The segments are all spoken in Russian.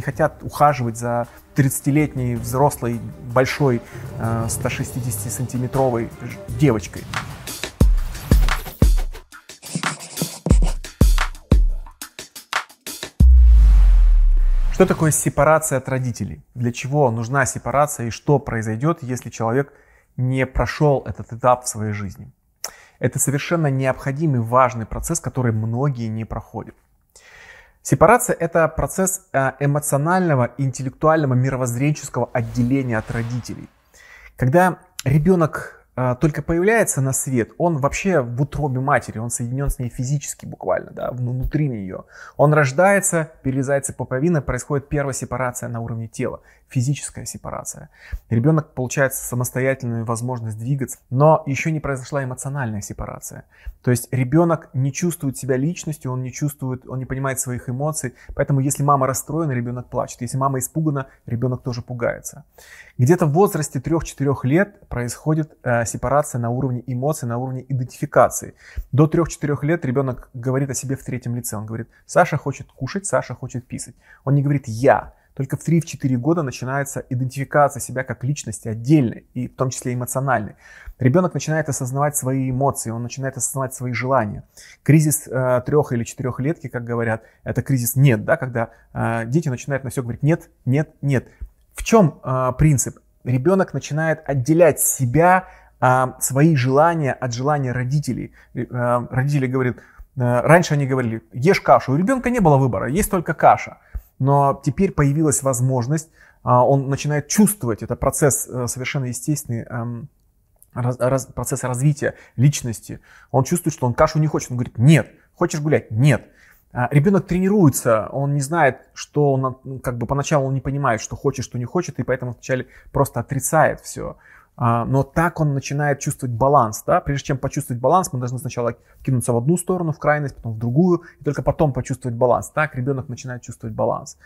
не хотят ухаживать за 30-летней взрослой большой 160-сантиметровой э, девочкой. Что такое сепарация от родителей? Для чего нужна сепарация и что произойдет, если человек не прошел этот этап в своей жизни? Это совершенно необходимый важный процесс, который многие не проходят. Сепарация – это процесс э, эмоционального, интеллектуального, мировоззренческого отделения от родителей. Когда ребенок а, только появляется на свет, он вообще в утробе матери, он соединен с ней физически буквально, да, внутри нее. Он рождается, перерезается пуповина, происходит первая сепарация на уровне тела, физическая сепарация. Ребенок получает самостоятельную возможность двигаться, но еще не произошла эмоциональная сепарация. То есть ребенок не чувствует себя личностью, он не чувствует, он не понимает своих эмоций, поэтому если мама расстроена, ребенок плачет, если мама испугана, ребенок тоже пугается. Где-то в возрасте 3-4 лет происходит э, сепарация на уровне эмоций, на уровне идентификации. До 3-4 лет ребенок говорит о себе в третьем лице. Он говорит, Саша хочет кушать, Саша хочет писать. Он не говорит «я». Только в 3-4 года начинается идентификация себя как личности отдельной, и в том числе эмоциональной. Ребенок начинает осознавать свои эмоции, он начинает осознавать свои желания. Кризис э, трех или летки, как говорят, это кризис «нет», да, когда э, дети начинают на все говорить «нет», «нет», «нет». В чем э, принцип? Ребенок начинает отделять себя а, свои желания от желания родителей. А, родители говорят, э, раньше они говорили, ешь кашу. У ребенка не было выбора, есть только каша. Но теперь появилась возможность, а, он начинает чувствовать, это процесс э, совершенно естественный, эм, процесс развития личности. Он чувствует, что он кашу не хочет. Он говорит, нет, хочешь гулять? Нет. А, Ребенок тренируется, он не знает, что он, как бы поначалу он не понимает, что хочет, что не хочет, и поэтому вначале просто отрицает все. А, но так он начинает чувствовать баланс, да, прежде чем почувствовать баланс, мы должны сначала кинуться в одну сторону, в крайность, потом в другую, и только потом почувствовать баланс, так ребенок начинает чувствовать баланс.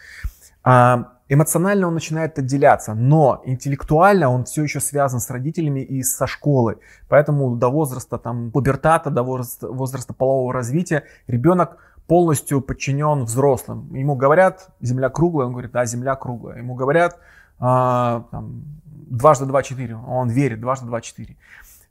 А, эмоционально он начинает отделяться, но интеллектуально он все еще связан с родителями и со школы. Поэтому до возраста там, пубертата, до возраста, возраста полового развития ребенок полностью подчинен взрослым. Ему говорят, земля круглая, он говорит, да, земля круглая. Ему говорят, а, там, дважды два четыре, он верит дважды два четыре.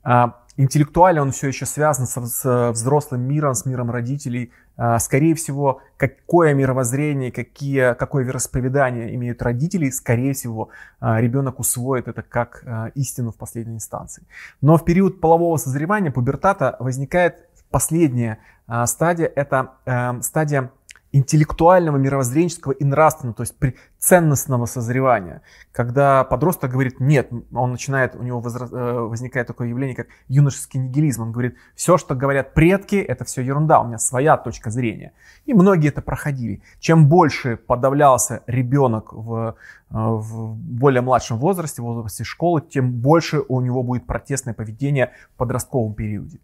А, интеллектуально он все еще связан с, с взрослым миром, с миром родителей. А, скорее всего, какое мировоззрение, какие, какое вероисповедание имеют родители, скорее всего, а, ребенок усвоит это как истину в последней инстанции. Но в период полового созревания, пубертата, возникает последняя стадия. Это эм, стадия интеллектуального, мировоззренческого и нравственного, то есть ценностного созревания. Когда подросток говорит «нет», он начинает, у него возра... Э, возникает такое явление, как юношеский нигилизм. Он говорит «все, что говорят предки, это все ерунда, у меня своя точка зрения». И многие это проходили. Чем больше подавлялся ребенок в, э, в более младшем возрасте, в возрасте школы, тем больше у него будет протестное поведение в подростковом периоде.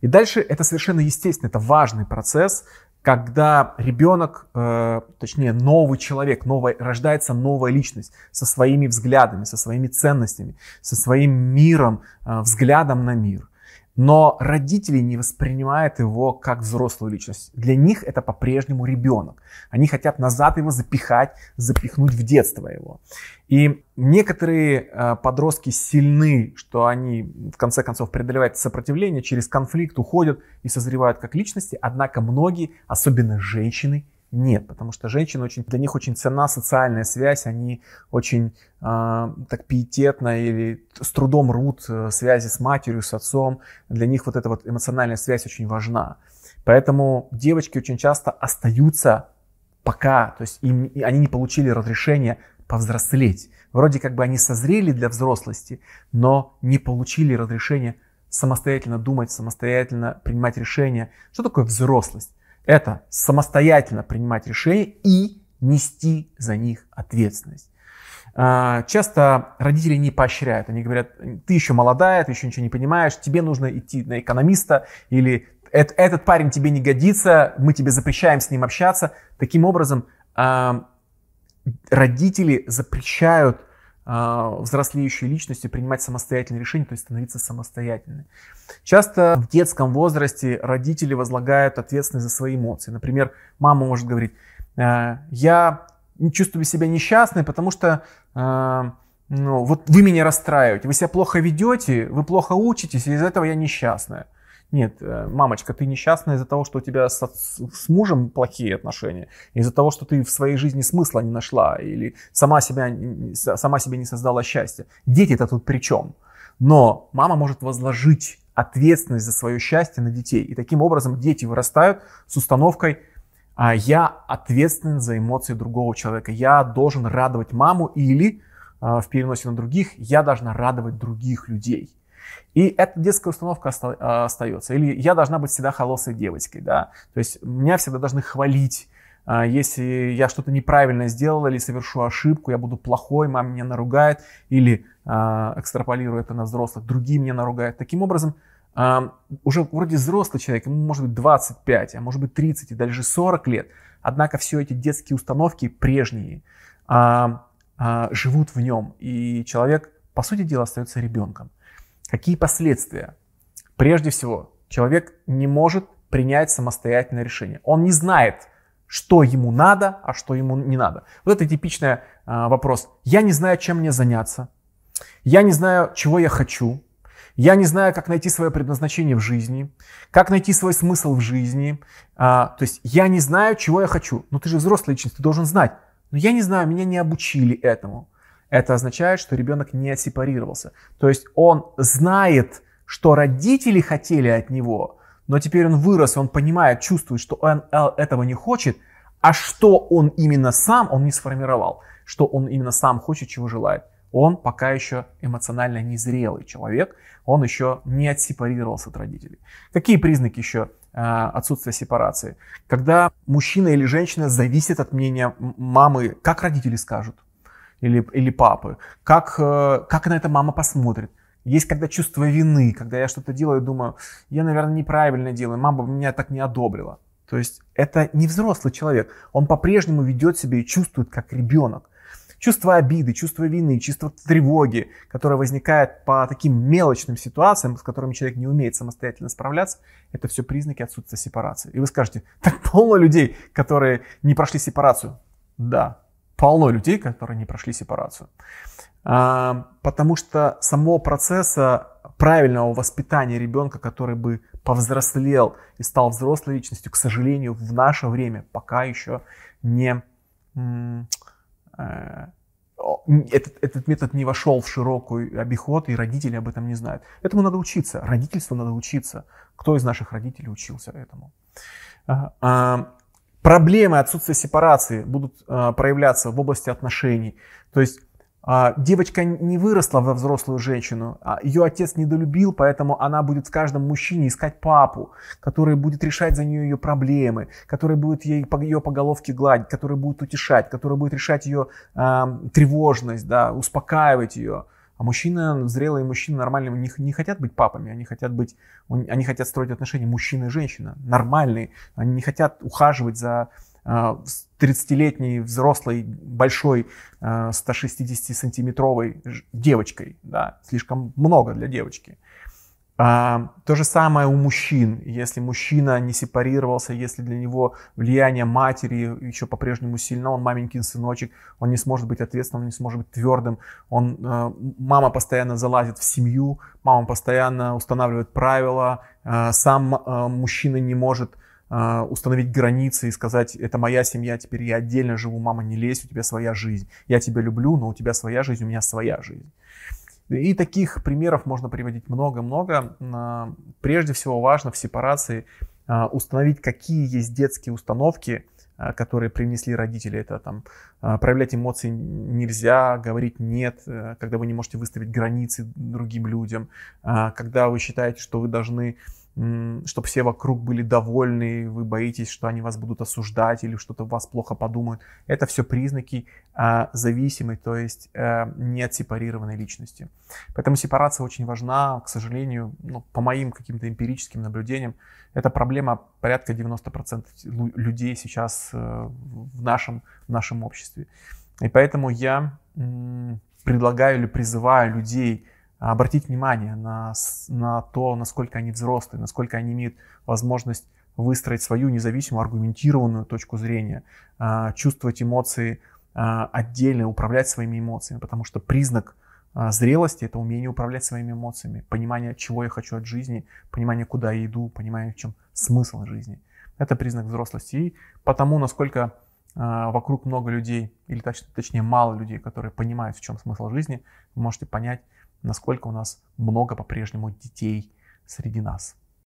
И дальше это совершенно естественно, это важный процесс, когда ребенок, э, точнее новый человек, новая, рождается новая личность со своими взглядами, со своими ценностями, со своим миром, э, взглядом на мир но родители не воспринимают его как взрослую личность. Для них это по-прежнему ребенок. Они хотят назад его запихать, запихнуть в детство его. И некоторые э, подростки сильны, что они в конце концов преодолевают сопротивление, через конфликт уходят и созревают как личности, однако многие, особенно женщины, нет, потому что женщины очень, для них очень цена социальная связь, они очень э, так пиететно или с трудом рут э, связи с матерью, с отцом. Для них вот эта вот эмоциональная связь очень важна. Поэтому девочки очень часто остаются пока, то есть им, они не получили разрешения повзрослеть. Вроде как бы они созрели для взрослости, но не получили разрешения самостоятельно думать, самостоятельно принимать решения. Что такое взрослость? Это самостоятельно принимать решения и нести за них ответственность. А, часто родители не поощряют. Они говорят, ты еще молодая, ты еще ничего не понимаешь, тебе нужно идти на экономиста или этот парень тебе не годится, мы тебе запрещаем с ним общаться. Таким образом, а, родители запрещают а, взрослеющей личностью принимать самостоятельные решения, то есть становиться самостоятельной. Часто в детском возрасте родители возлагают ответственность за свои эмоции. Например, мама может говорить, «Э, я чувствую себя несчастной, потому что э, ну, вот вы меня расстраиваете, вы себя плохо ведете, вы плохо учитесь, и из-за этого я несчастная. Нет, э, мамочка, ты несчастна из-за того, что у тебя с, с мужем плохие отношения, из-за того, что ты в своей жизни смысла не нашла или сама, себя, сама себе не создала счастья. Дети-то тут при чем? Но мама может возложить ответственность за свое счастье на детей. И таким образом дети вырастают с установкой а, «я ответственен за эмоции другого человека», «я должен радовать маму» или а, в переносе на других «я должна радовать других людей». И эта детская установка остается. А, или я должна быть всегда холосой девочкой, да. То есть меня всегда должны хвалить. А, если я что-то неправильно сделала или совершу ошибку, я буду плохой, мама меня наругает. Или а, экстраполирую это на взрослых, другие меня наругают. Таким образом, уже вроде взрослый человек, ему может быть 25, а может быть 30 и даже 40 лет. Однако все эти детские установки прежние живут в нем. И человек, по сути дела, остается ребенком. Какие последствия? Прежде всего, человек не может принять самостоятельное решение. Он не знает, что ему надо, а что ему не надо. Вот это типичный э, а, вопрос. Я не знаю, чем мне заняться. Я не знаю, чего я хочу. Я не знаю, как найти свое предназначение в жизни, как найти свой смысл в жизни. А, то есть я не знаю, чего я хочу. Но ну, ты же взрослая личность, ты должен знать. Но я не знаю, меня не обучили этому это означает, что ребенок не отсепарировался, То есть он знает, что родители хотели от него, но теперь он вырос, он понимает, чувствует, что он э, этого не хочет, а что он именно сам, он не сформировал, что он именно сам хочет, чего желает. Он пока еще эмоционально незрелый человек, он еще не отсепарировался от родителей. Какие признаки еще э, отсутствия сепарации. Когда мужчина или женщина зависит от мнения мамы, как родители скажут, или, или папы, как, э, как на это мама посмотрит. Есть когда чувство вины, когда я что-то делаю, думаю, я, наверное, неправильно делаю, мама меня так не одобрила. То есть это не взрослый человек, он по-прежнему ведет себя и чувствует как ребенок. Чувство обиды, чувство вины, чувство тревоги, которое возникает по таким мелочным ситуациям, с которыми человек не умеет самостоятельно справляться, это все признаки отсутствия сепарации. И вы скажете, так полно людей, которые не прошли сепарацию. Да, полно людей, которые не прошли сепарацию. А, потому что самого процесса правильного воспитания ребенка, который бы повзрослел и стал взрослой личностью, к сожалению, в наше время пока еще не... Э, этот, этот метод не вошел в широкий обиход, и родители об этом не знают. Этому надо учиться, родительству надо учиться. Кто из наших родителей учился этому? А, а, проблемы отсутствия сепарации будут а, проявляться в области отношений. То есть а, девочка не выросла во взрослую женщину, а ее отец недолюбил, поэтому она будет в каждом мужчине искать папу, который будет решать за нее ее проблемы, который будет ей, ее по головке гладить, который будет утешать, который будет решать ее а, тревожность, да, успокаивать ее. А мужчины, зрелые мужчины нормальные, не, не хотят быть папами, они хотят быть, они хотят строить отношения мужчина и женщина, нормальные. Они не хотят ухаживать за 30-летней э, взрослой, большой, 160-сантиметровой э, девочкой. Да, слишком много для девочки. А, то же самое у мужчин. Если мужчина не сепарировался, если для него влияние матери еще по-прежнему сильно, он маменькин сыночек, он не сможет быть ответственным, он не сможет быть твердым. Он, э, мама постоянно залазит в семью, мама постоянно устанавливает правила, э, сам э, мужчина не может установить границы и сказать, это моя семья, теперь я отдельно живу, мама, не лезь, у тебя своя жизнь. Я тебя люблю, но у тебя своя жизнь, у меня своя жизнь. И таких примеров можно приводить много-много. А, прежде всего важно в сепарации а, установить, какие есть детские установки, а, которые принесли родители. Это там проявлять эмоции нельзя, говорить нет, э, когда вы не можете выставить границы другим людям, когда вы считаете, что вы должны чтобы все вокруг были довольны, вы боитесь, что они вас будут осуждать или что-то вас плохо подумают. Это все признаки э, зависимой, то есть э, не отсепарированной личности. Поэтому сепарация очень важна, к сожалению, ну, по моим каким-то эмпирическим наблюдениям, это проблема порядка 90% людей сейчас э, в, нашем, в нашем обществе. И поэтому я э, предлагаю или призываю людей обратить внимание на, на то, насколько они взрослые, насколько они имеют возможность выстроить свою независимую, аргументированную точку зрения, а, чувствовать эмоции а, отдельно, управлять своими эмоциями, потому что признак а, зрелости — это умение управлять своими эмоциями, понимание, чего я хочу от жизни, понимание, куда я иду, понимание, в чем смысл жизни. Это признак взрослости. И потому, насколько вокруг много людей, или точнее мало людей, которые понимают, в чем смысл жизни, вы можете понять, насколько у нас много по-прежнему детей среди нас.